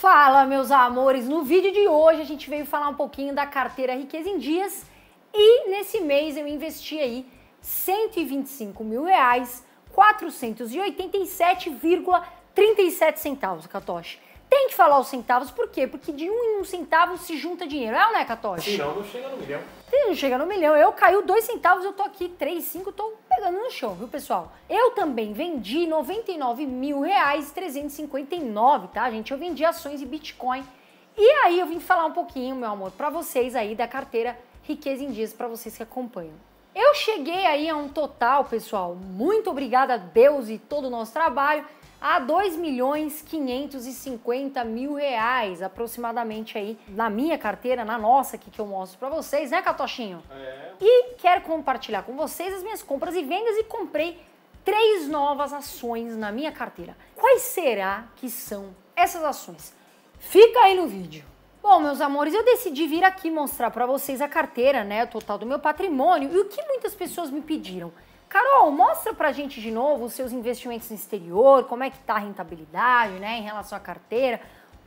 Fala, meus amores! No vídeo de hoje a gente veio falar um pouquinho da carteira Riqueza em Dias e nesse mês eu investi aí 125 mil reais, 487,37 centavos, Katoshi. Tem que falar os centavos, por quê? Porque de um em um centavo se junta dinheiro, é ou não é, Catoche? não não chega no milhão. Se não chega no milhão, eu caiu dois centavos, eu tô aqui, três, cinco, tô pegando no chão, viu, pessoal? Eu também vendi 99 mil reais, 359, tá, gente? Eu vendi ações e Bitcoin. E aí eu vim falar um pouquinho, meu amor, para vocês aí da carteira Riqueza em Dias, para vocês que acompanham. Eu cheguei aí a um total, pessoal, muito obrigada a Deus e todo o nosso trabalho, a 2 milhões 550 mil reais, aproximadamente aí na minha carteira, na nossa aqui que eu mostro para vocês, né, Catochinho? Ah, é. E quero compartilhar com vocês as minhas compras e vendas e comprei três novas ações na minha carteira. Quais será que são essas ações? Fica aí no vídeo. Bom, meus amores, eu decidi vir aqui mostrar para vocês a carteira, né, o total do meu patrimônio e o que muitas pessoas me pediram. Carol, mostra pra gente de novo os seus investimentos no exterior, como é que tá a rentabilidade, né, em relação à carteira,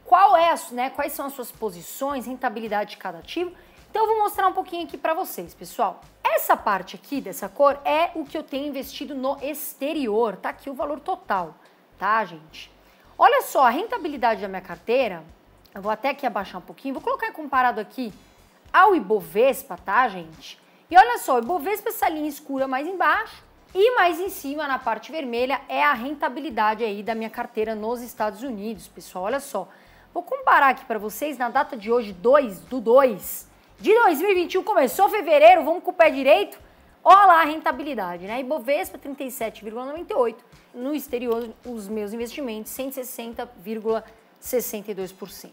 qual é, né, quais são as suas posições, rentabilidade de cada ativo. Então eu vou mostrar um pouquinho aqui para vocês, pessoal. Essa parte aqui dessa cor é o que eu tenho investido no exterior, tá aqui o valor total, tá, gente? Olha só, a rentabilidade da minha carteira, eu vou até aqui abaixar um pouquinho, vou colocar comparado aqui ao Ibovespa, tá, gente? E olha só, o Ibovespa essa linha escura mais embaixo e mais em cima, na parte vermelha, é a rentabilidade aí da minha carteira nos Estados Unidos, pessoal. Olha só, vou comparar aqui para vocês na data de hoje, 2 do 2 de 2021, começou fevereiro, vamos com o pé direito. Olha lá a rentabilidade, né? Ibovespa 37,98. No exterior, os meus investimentos 160,62%.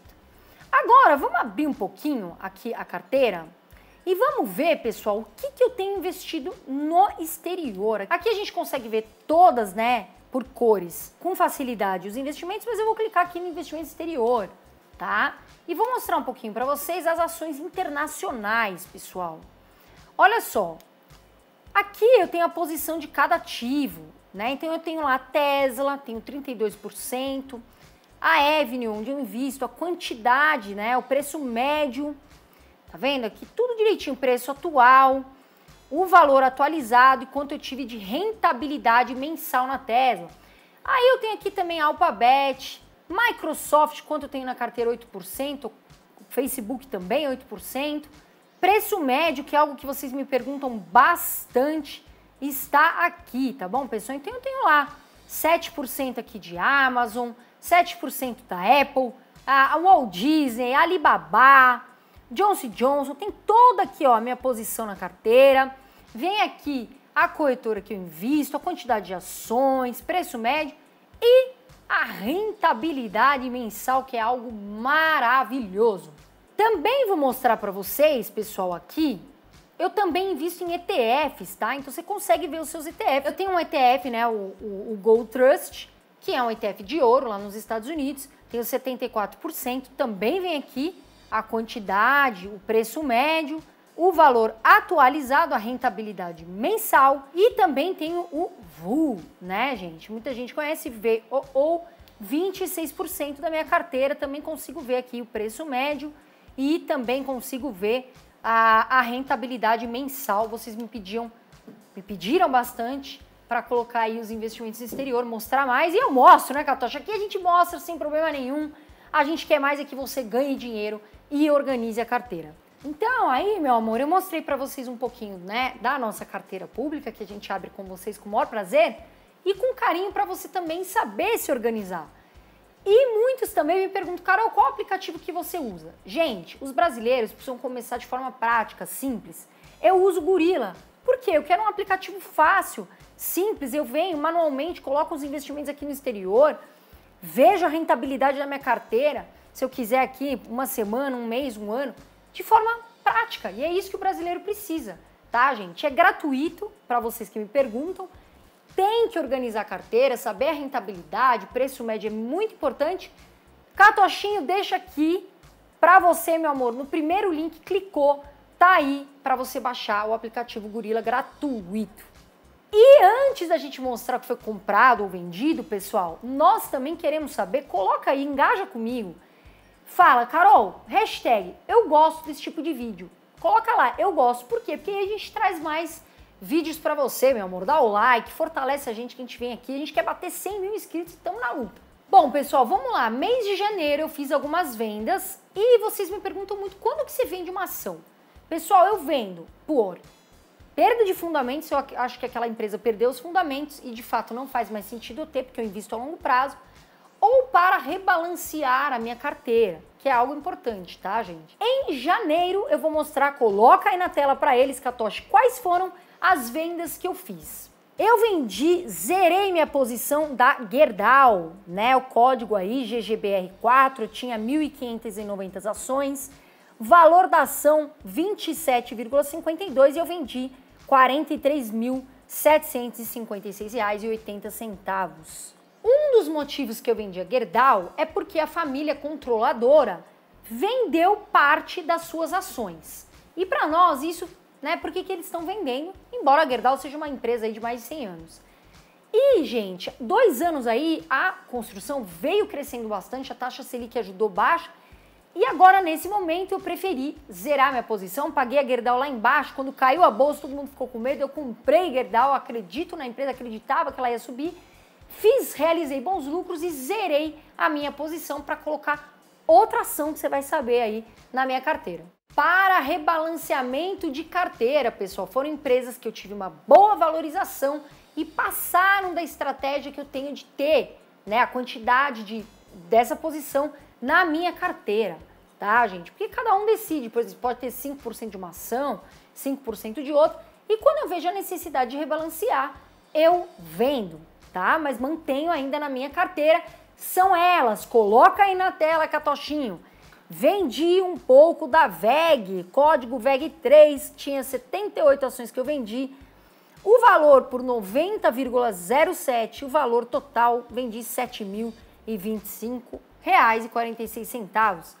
Agora, vamos abrir um pouquinho aqui a carteira e vamos ver, pessoal, o que, que eu tenho investido no exterior. Aqui a gente consegue ver todas, né, por cores, com facilidade os investimentos, mas eu vou clicar aqui no investimento exterior, tá? E vou mostrar um pouquinho para vocês as ações internacionais, pessoal. Olha só, aqui eu tenho a posição de cada ativo, né? Então eu tenho lá a Tesla, tenho 32%, a Avenue, onde eu invisto, a quantidade, né, o preço médio, Tá vendo aqui tudo direitinho, preço atual, o valor atualizado e quanto eu tive de rentabilidade mensal na Tesla. Aí eu tenho aqui também Alphabet, Microsoft, quanto eu tenho na carteira 8%, Facebook também 8%. Preço médio, que é algo que vocês me perguntam bastante, está aqui, tá bom, pessoal? Então eu tenho lá 7% aqui de Amazon, 7% da Apple, a Walt Disney, Alibaba, Johnson Johnson, tem toda aqui ó, a minha posição na carteira, vem aqui a corretora que eu invisto, a quantidade de ações, preço médio e a rentabilidade mensal, que é algo maravilhoso. Também vou mostrar para vocês, pessoal, aqui, eu também invisto em ETFs, tá? Então você consegue ver os seus ETFs. Eu tenho um ETF, né, o, o, o Gold Trust, que é um ETF de ouro lá nos Estados Unidos, tenho 74%, também vem aqui a quantidade, o preço médio, o valor atualizado, a rentabilidade mensal e também tenho o VU, né, gente? Muita gente conhece VOO, ou 26% da minha carteira, também consigo ver aqui o preço médio e também consigo ver a, a rentabilidade mensal. Vocês me pediam, me pediram bastante para colocar aí os investimentos no exterior, mostrar mais e eu mostro, né, Catocha? Aqui a gente mostra sem problema nenhum. A gente quer mais é que você ganhe dinheiro e organize a carteira. Então, aí, meu amor, eu mostrei para vocês um pouquinho, né, da nossa carteira pública que a gente abre com vocês com o maior prazer e com carinho para você também saber se organizar. E muitos também me perguntam, Carol, qual aplicativo que você usa? Gente, os brasileiros precisam começar de forma prática, simples. Eu uso Gorila. Por quê? Eu quero um aplicativo fácil, simples. Eu venho manualmente, coloco os investimentos aqui no exterior, vejo a rentabilidade da minha carteira se eu quiser aqui, uma semana, um mês, um ano, de forma prática. E é isso que o brasileiro precisa, tá, gente? É gratuito para vocês que me perguntam. Tem que organizar a carteira, saber a rentabilidade, preço médio é muito importante. Catochinho, deixa aqui para você, meu amor, no primeiro link clicou, tá aí para você baixar o aplicativo Gorila gratuito. E antes da gente mostrar que foi comprado ou vendido, pessoal, nós também queremos saber, coloca aí, engaja comigo. Fala, Carol, hashtag eu gosto desse tipo de vídeo. Coloca lá, eu gosto. Por quê? Porque aí a gente traz mais vídeos para você, meu amor. Dá o like, fortalece a gente que a gente vem aqui. A gente quer bater 100 mil inscritos, estamos na luta. Bom, pessoal, vamos lá. Mês de janeiro eu fiz algumas vendas e vocês me perguntam muito quando que você vende uma ação. Pessoal, eu vendo por perda de fundamentos, eu acho que aquela empresa perdeu os fundamentos e de fato não faz mais sentido eu ter, porque eu invisto a longo prazo ou para rebalancear a minha carteira, que é algo importante, tá, gente? Em janeiro eu vou mostrar, coloca aí na tela para eles, Katoshi, quais foram as vendas que eu fiz. Eu vendi, zerei minha posição da Gerdau, né? O código aí GGBR4 tinha 1.590 ações, valor da ação 27,52 e eu vendi R$ 43.756,80. Um dos motivos que eu vendi a Gerdau é porque a família controladora vendeu parte das suas ações. E para nós, isso, né, por que eles estão vendendo, embora a Gerdau seja uma empresa de mais de 100 anos. E, gente, dois anos aí, a construção veio crescendo bastante, a taxa Selic ajudou baixo. E agora, nesse momento, eu preferi zerar minha posição. Paguei a Gerdau lá embaixo. Quando caiu a bolsa, todo mundo ficou com medo. Eu comprei Gerdau, acredito na empresa, acreditava que ela ia subir fiz, realizei bons lucros e zerei a minha posição para colocar outra ação que você vai saber aí na minha carteira. Para rebalanceamento de carteira, pessoal, foram empresas que eu tive uma boa valorização e passaram da estratégia que eu tenho de ter, né, a quantidade de, dessa posição na minha carteira, tá, gente? Porque cada um decide, por exemplo, pode ter 5% de uma ação, 5% de outra, e quando eu vejo a necessidade de rebalancear, eu vendo, tá? Mas mantenho ainda na minha carteira. São elas. Coloca aí na tela, Catochinho. Vendi um pouco da VEG, código VEG 3, tinha 78 ações que eu vendi. O valor por 90,07, o valor total vendi R$ 7.025,46.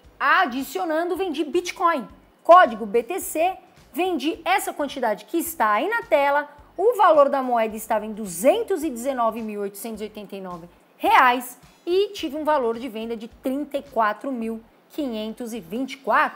adicionando, vendi Bitcoin. Código BTC, vendi essa quantidade que está aí na tela. O valor da moeda estava em R$ 219.889 e tive um valor de venda de 34.524.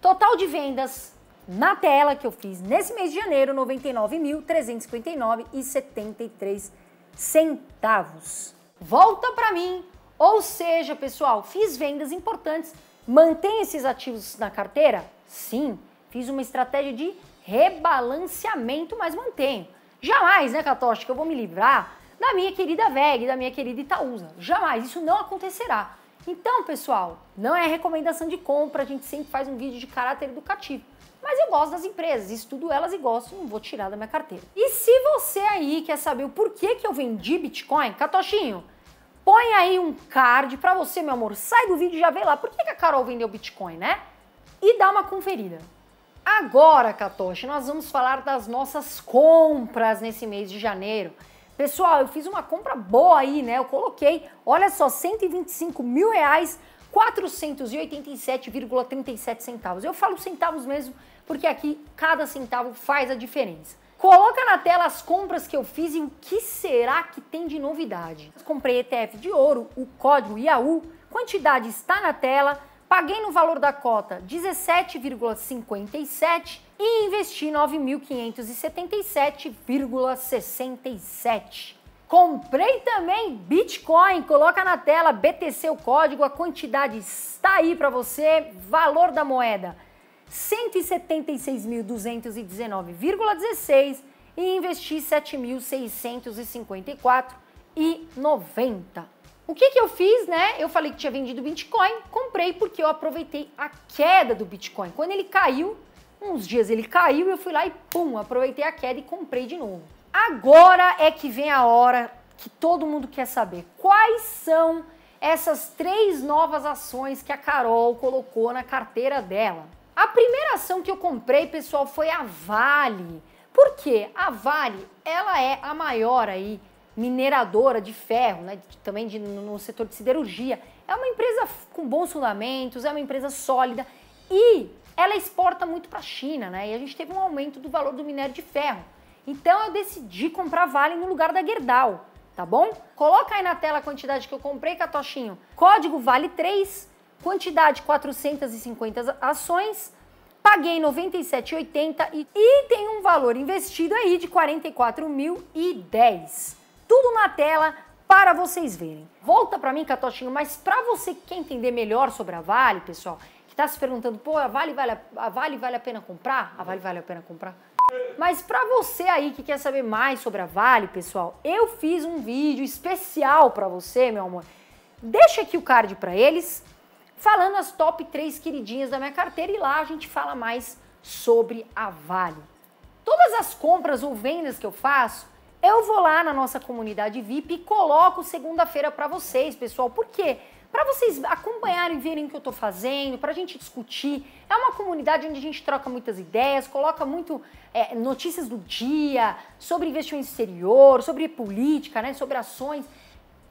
Total de vendas na tela que eu fiz nesse mês de janeiro, 99.359,73 centavos. Volta para mim, ou seja, pessoal, fiz vendas importantes Mantém esses ativos na carteira? Sim, fiz uma estratégia de rebalanceamento, mas mantenho. Jamais, né, Catoche, que eu vou me livrar da minha querida VEG, da minha querida Itaúsa. Jamais, isso não acontecerá. Então, pessoal, não é recomendação de compra, a gente sempre faz um vídeo de caráter educativo. Mas eu gosto das empresas, estudo elas e gosto, não vou tirar da minha carteira. E se você aí quer saber o porquê que eu vendi Bitcoin, Catochinho, Põe aí um card para você, meu amor. Sai do vídeo e já vê lá. Por que, que a Carol vendeu Bitcoin, né? E dá uma conferida. Agora, Katoshi, nós vamos falar das nossas compras nesse mês de janeiro. Pessoal, eu fiz uma compra boa aí, né? Eu coloquei, olha só, 125 mil reais, 487,37 centavos. Eu falo centavos mesmo, porque aqui cada centavo faz a diferença. Coloca na tela as compras que eu fiz e o que será que tem de novidade. Comprei ETF de ouro, o código IAU, quantidade está na tela, paguei no valor da cota 17,57 e investi 9.577,67. Comprei também Bitcoin, coloca na tela BTC o código, a quantidade está aí para você, valor da moeda 176.219,16 e investi 7.654,90. O que, que eu fiz, né? Eu falei que tinha vendido Bitcoin, comprei porque eu aproveitei a queda do Bitcoin. Quando ele caiu, uns dias ele caiu, eu fui lá e pum, aproveitei a queda e comprei de novo. Agora é que vem a hora que todo mundo quer saber. Quais são essas três novas ações que a Carol colocou na carteira dela? A primeira ação que eu comprei, pessoal, foi a Vale. Por quê? A Vale, ela é a maior aí mineradora de ferro, né? também de, no setor de siderurgia. É uma empresa com bons fundamentos, é uma empresa sólida e ela exporta muito para a China, né? E a gente teve um aumento do valor do minério de ferro. Então eu decidi comprar Vale no lugar da Gerdau, tá bom? Coloca aí na tela a quantidade que eu comprei, Catochinho. Código Vale 3 Quantidade 450 ações, paguei 97,80 e, e tem um valor investido aí de 44.010. Tudo na tela para vocês verem. Volta para mim, Catochinho, mas para você que quer entender melhor sobre a Vale, pessoal, que está se perguntando, pô, a Vale vale a, a, Vale vale a pena comprar? A Vale vale a pena comprar? Mas para você aí que quer saber mais sobre a Vale, pessoal, eu fiz um vídeo especial para você, meu amor. Deixa aqui o card para eles falando as top 3 queridinhas da minha carteira e lá a gente fala mais sobre a Vale. Todas as compras ou vendas que eu faço, eu vou lá na nossa comunidade VIP e coloco segunda-feira para vocês, pessoal. Por quê? Para vocês acompanharem, e verem o que eu estou fazendo, para a gente discutir. É uma comunidade onde a gente troca muitas ideias, coloca muito é, notícias do dia, sobre investimento exterior, sobre política, né, sobre ações,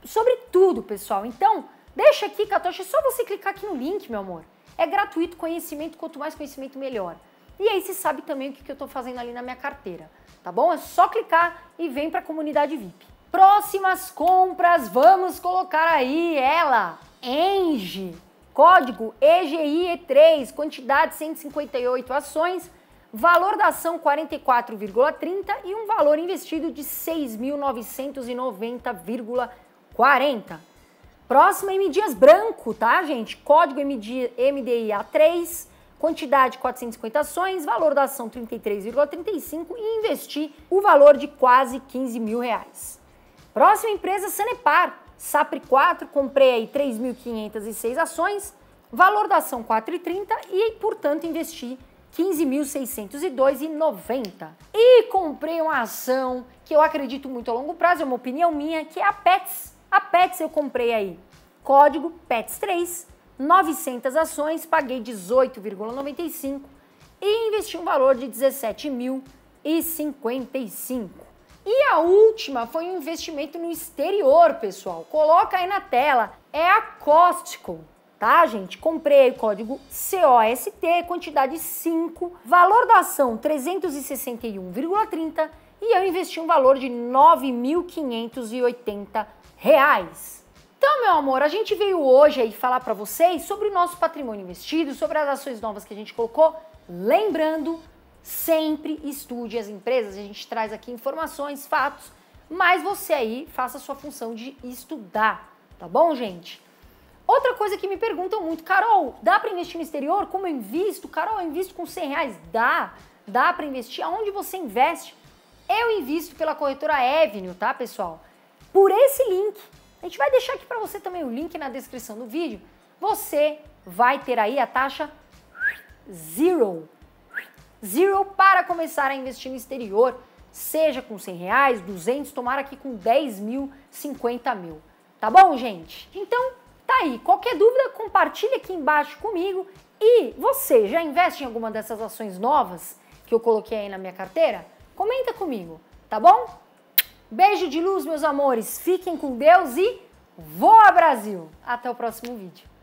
sobre tudo, pessoal. Então, Deixa aqui, Catoche, é só você clicar aqui no link, meu amor. É gratuito conhecimento, quanto mais conhecimento, melhor. E aí você sabe também o que, que eu estou fazendo ali na minha carteira, tá bom? É só clicar e vem para a comunidade VIP. Próximas compras, vamos colocar aí ela, ENGE, código EGIE3, quantidade 158 ações, valor da ação 44,30 e um valor investido de 6.990,40. Próxima MDias branco, tá, gente? Código MD, MDIA3, quantidade 450 ações, valor da ação 33,35 e investir o valor de quase 15 mil reais. Próxima empresa, Sanepar, SAPRE 4, comprei aí 3.506 ações, valor da ação 4,30 e, portanto, investi 15.602,90. E comprei uma ação que eu acredito muito a longo prazo, é uma opinião minha, que é a Pets. A Pets eu comprei aí. Código PETS3, 900 ações, paguei 18,95 e investi um valor de 17.055. E a última foi um investimento no exterior, pessoal. Coloca aí na tela. É a Costco, tá, gente? Comprei código COST, quantidade 5, valor da ação 361,30 e eu investi um valor de 9.580 reais. Então, meu amor, a gente veio hoje aí falar para vocês sobre o nosso patrimônio investido, sobre as ações novas que a gente colocou. Lembrando, sempre estude as empresas, a gente traz aqui informações, fatos, mas você aí faça a sua função de estudar, tá bom, gente? Outra coisa que me perguntam muito, Carol, dá para investir no exterior? Como eu invisto? Carol, eu invisto com 100 reais? Dá, dá para investir. Aonde você investe? Eu invisto pela corretora Avenue, tá, pessoal? por esse link. A gente vai deixar aqui para você também o link na descrição do vídeo. Você vai ter aí a taxa zero. Zero para começar a investir no exterior, seja com 100 reais, 200, tomara aqui com 10 mil, 50 mil. Tá bom, gente? Então, tá aí. Qualquer dúvida, compartilha aqui embaixo comigo. E você já investe em alguma dessas ações novas que eu coloquei aí na minha carteira? Comenta comigo, tá bom? Beijo de luz, meus amores. Fiquem com Deus e voa Brasil! Até o próximo vídeo.